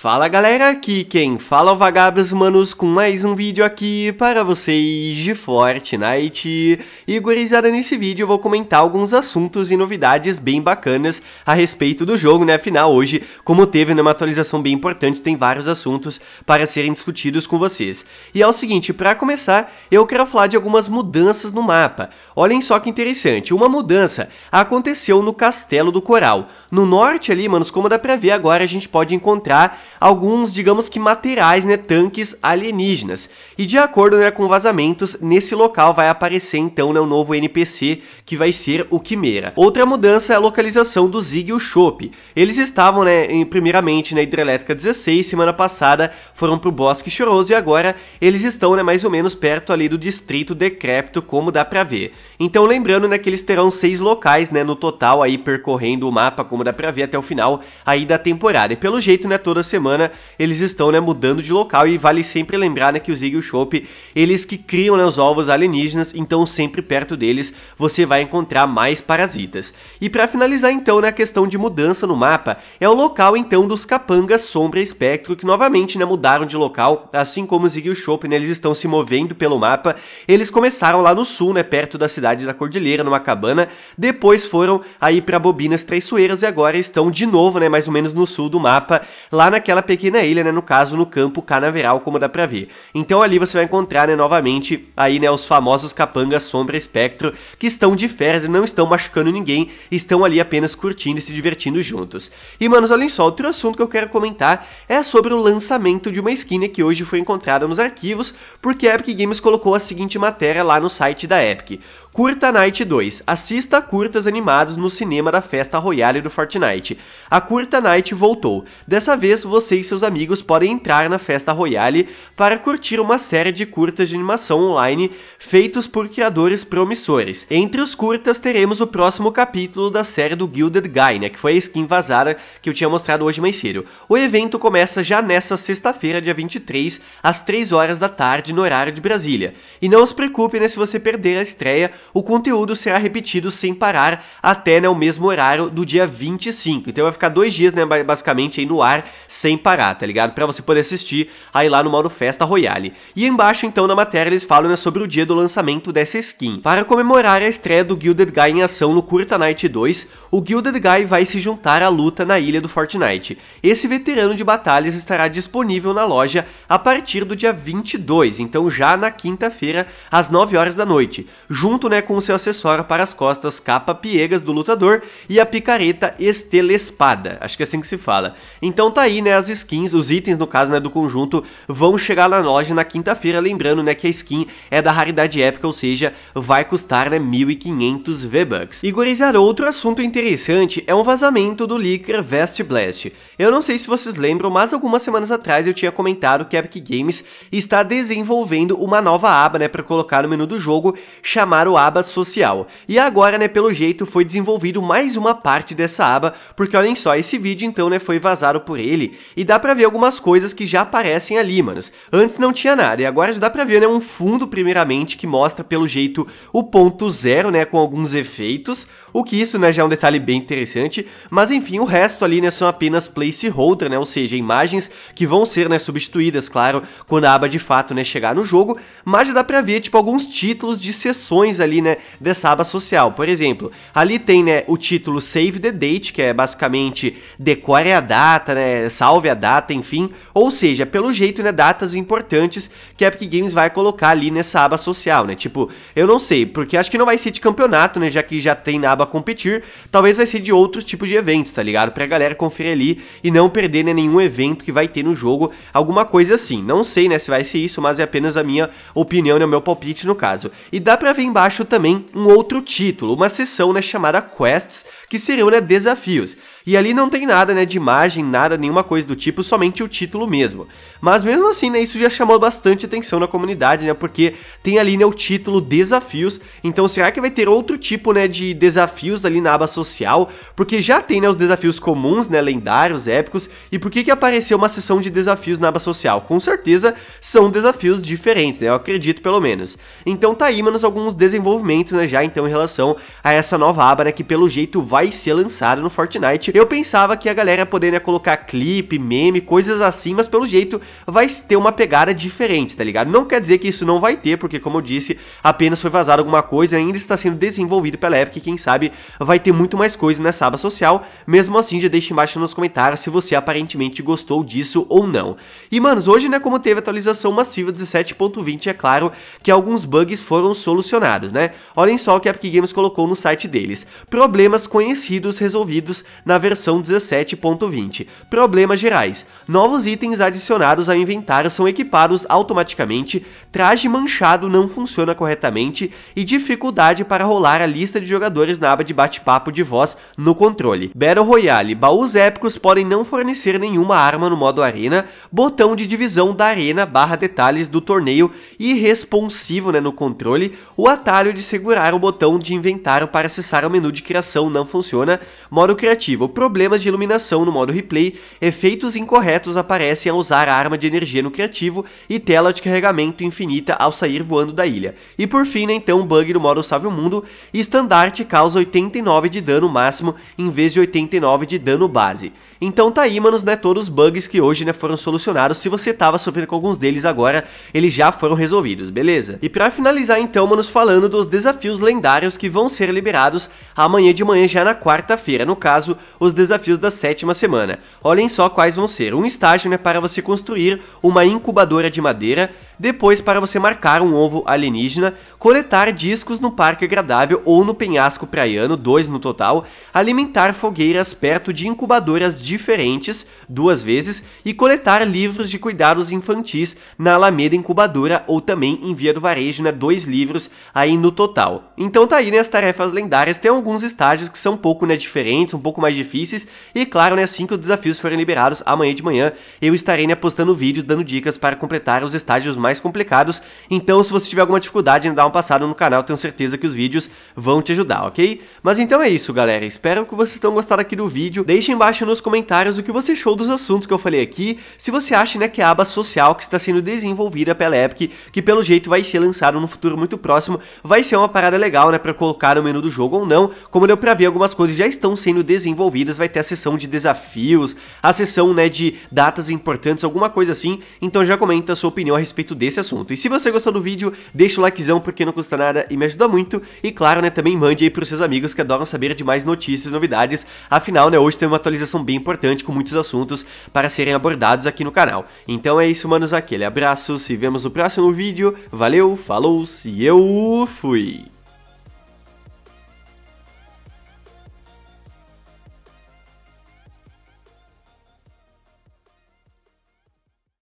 Fala galera, aqui quem fala é o Manos com mais um vídeo aqui para vocês de Fortnite. E gurizada, nesse vídeo eu vou comentar alguns assuntos e novidades bem bacanas a respeito do jogo, né? Afinal, hoje, como teve numa né, atualização bem importante, tem vários assuntos para serem discutidos com vocês. E é o seguinte, para começar, eu quero falar de algumas mudanças no mapa. Olhem só que interessante, uma mudança aconteceu no Castelo do Coral. No norte ali, manos, como dá pra ver agora, a gente pode encontrar alguns, digamos que materiais, né, tanques alienígenas. E de acordo né, com vazamentos, nesse local vai aparecer então né, um novo NPC, que vai ser o Quimera. Outra mudança é a localização do Zig e o Chope. Eles estavam, né, em, primeiramente na Hidrelétrica 16, semana passada foram pro Bosque Choroso e agora eles estão né, mais ou menos perto ali do Distrito Decrépito, como dá pra ver. Então lembrando né, que eles terão seis locais né, no total aí percorrendo o mapa, como dá pra ver até o final aí da temporada. E pelo jeito, né, toda semana semana eles estão né, mudando de local e vale sempre lembrar né, que os Eagle Shop, eles que criam né, os ovos alienígenas, então sempre perto deles você vai encontrar mais parasitas. E para finalizar então né, a questão de mudança no mapa, é o local então dos capangas Sombra e Espectro que novamente né, mudaram de local, assim como os Eagle Shop, né, eles estão se movendo pelo mapa, eles começaram lá no sul, né, perto da cidade da Cordilheira, numa cabana, depois foram aí para Bobinas Traiçoeiras e agora estão de novo, né, mais ou menos no sul do mapa, lá naquela naquela pequena ilha, né, no caso, no campo canaveral, como dá pra ver. Então ali você vai encontrar, né, novamente, aí, né, os famosos capangas Sombra Espectro, que estão de férias e não estão machucando ninguém, estão ali apenas curtindo e se divertindo juntos. E, manos, olhem só, outro assunto que eu quero comentar é sobre o lançamento de uma skin né, que hoje foi encontrada nos arquivos, porque a Epic Games colocou a seguinte matéria lá no site da Epic. Curta Night 2. Assista a curtas animados no cinema da festa Royale do Fortnite. A Curta Night voltou. Dessa vez você você e seus amigos podem entrar na Festa Royale para curtir uma série de curtas de animação online feitos por criadores promissores. Entre os curtas teremos o próximo capítulo da série do Gilded Guy, né, que foi a skin vazada que eu tinha mostrado hoje mais cedo. O evento começa já nessa sexta-feira, dia 23, às 3 horas da tarde, no horário de Brasília. E não se preocupe, né, se você perder a estreia, o conteúdo será repetido sem parar até né, o mesmo horário do dia 25. Então vai ficar dois dias, né, basicamente, aí no ar, sem parar, tá ligado? Para você poder assistir aí lá no modo Festa Royale. E embaixo, então, na matéria, eles falam né, sobre o dia do lançamento dessa skin. Para comemorar a estreia do Gilded Guy em ação no Curta Night 2, o Gilded Guy vai se juntar à luta na ilha do Fortnite. Esse veterano de batalhas estará disponível na loja a partir do dia 22, então já na quinta-feira, às 9 horas da noite, junto né, com o seu acessório para as costas capa piegas do lutador e a picareta estelespada, acho que é assim que se fala. Então tá aí, né, as as skins, os itens no caso, né, do conjunto, vão chegar na loja na quinta-feira, lembrando, né, que a skin é da raridade épica, ou seja, vai custar, né, 1500 V-Bucks. E gurizada, outro assunto interessante é um vazamento do licker Vest Blast. Eu não sei se vocês lembram, mas algumas semanas atrás eu tinha comentado que a Epic Games está desenvolvendo uma nova aba, né, para colocar no menu do jogo, chamar o aba social. E agora, né, pelo jeito foi desenvolvido mais uma parte dessa aba, porque olhem só, esse vídeo então, né, foi vazado por ele e dá pra ver algumas coisas que já aparecem ali, manos. Antes não tinha nada, e agora já dá pra ver, né, um fundo primeiramente que mostra pelo jeito o ponto zero, né, com alguns efeitos, o que isso, né, já é um detalhe bem interessante, mas enfim, o resto ali, né, são apenas placeholder, né, ou seja, imagens que vão ser, né, substituídas, claro, quando a aba de fato, né, chegar no jogo, mas já dá pra ver, tipo, alguns títulos de sessões ali, né, dessa aba social. Por exemplo, ali tem, né, o título Save the Date, que é basicamente decore a data, né, salve salve a data, enfim. Ou seja, pelo jeito, né, datas importantes que a Epic Games vai colocar ali nessa aba social, né? Tipo, eu não sei, porque acho que não vai ser de campeonato, né, já que já tem na aba competir, talvez vai ser de outros tipos de eventos, tá ligado? Pra galera conferir ali e não perder né, nenhum evento que vai ter no jogo, alguma coisa assim. Não sei, né, se vai ser isso, mas é apenas a minha opinião, né, o meu palpite no caso. E dá pra ver embaixo também um outro título, uma sessão, né, chamada Quests, que seriam, né, desafios. E ali não tem nada, né, de imagem, nada, nenhuma coisa do tipo, somente o título mesmo. Mas mesmo assim, né, isso já chamou bastante atenção na comunidade, né, porque tem ali, né, o título desafios, então será que vai ter outro tipo, né, de desafios ali na aba social? Porque já tem, né, os desafios comuns, né, lendários, épicos, e por que que apareceu uma sessão de desafios na aba social? Com certeza são desafios diferentes, né, eu acredito pelo menos. Então tá aí, mas alguns desenvolvimentos, né, já então em relação a essa nova aba, né, que pelo jeito vai ser lançada no Fortnite. Eu pensava que a galera poderia né, colocar clipe, meme, coisas assim, mas pelo jeito vai ter uma pegada diferente, tá ligado? Não quer dizer que isso não vai ter, porque como eu disse, apenas foi vazado alguma coisa, ainda está sendo desenvolvido pela Epic, quem sabe vai ter muito mais coisa nessa aba social. Mesmo assim, já deixa embaixo nos comentários se você aparentemente gostou disso ou não. E manos, hoje, né, como teve atualização massiva 17.20, é claro que alguns bugs foram solucionados, né? Olhem só o que a Epic Games colocou no site deles. Problemas conhecidos resolvidos na versão 17.20. Problemas gerais. Novos itens adicionados ao inventário são equipados automaticamente, traje manchado não funciona corretamente e dificuldade para rolar a lista de jogadores na aba de bate-papo de voz no controle. Battle Royale, baús épicos podem não fornecer nenhuma arma no modo arena, botão de divisão da arena barra detalhes do torneio irresponsivo né, no controle, o atalho de segurar o botão de inventário para acessar o menu de criação não funciona, modo criativo, problemas de iluminação no modo replay, efeito Jeitos incorretos aparecem ao usar a arma de energia no criativo e tela de carregamento infinita ao sair voando da ilha. E por fim, né, então, o bug do modo Salve o Mundo, estandarte causa 89 de dano máximo em vez de 89 de dano base. Então tá aí, manos, né, todos os bugs que hoje né, foram solucionados, se você tava sofrendo com alguns deles agora, eles já foram resolvidos, beleza? E pra finalizar então, manos, falando dos desafios lendários que vão ser liberados amanhã de manhã já na quarta-feira, no caso, os desafios da sétima semana. Olhem só quais vão ser. Um estágio né, para você construir uma incubadora de madeira depois para você marcar um ovo alienígena, coletar discos no parque agradável ou no penhasco praiano, dois no total, alimentar fogueiras perto de incubadoras diferentes, duas vezes, e coletar livros de cuidados infantis na Alameda Incubadora ou também em Via do Varejo, né, dois livros aí no total. Então tá aí, né, as tarefas lendárias, tem alguns estágios que são um pouco, né, diferentes, um pouco mais difíceis, e claro, né, assim que os desafios forem liberados amanhã de manhã, eu estarei, né, postando vídeos dando dicas para completar os estágios mais mais complicados. Então, se você tiver alguma dificuldade em dar uma passada no canal, tenho certeza que os vídeos vão te ajudar, ok? Mas então é isso, galera. Espero que vocês tenham gostado aqui do vídeo. Deixe embaixo nos comentários o que você achou dos assuntos que eu falei aqui. Se você acha, né, que a aba social que está sendo desenvolvida pela Epic, que pelo jeito vai ser lançado no futuro muito próximo, vai ser uma parada legal, né, para colocar no menu do jogo ou não. Como deu para ver, algumas coisas já estão sendo desenvolvidas, vai ter a sessão de desafios, a sessão, né, de datas importantes, alguma coisa assim. Então já comenta a sua opinião a respeito desse assunto. E se você gostou do vídeo, deixa o likezão porque não custa nada e me ajuda muito. E claro, né, também mande aí pros seus amigos que adoram saber de mais notícias e novidades. Afinal, né, hoje tem uma atualização bem importante com muitos assuntos para serem abordados aqui no canal. Então é isso, manos, aquele abraço, se vemos no próximo vídeo. Valeu, falou, se eu fui!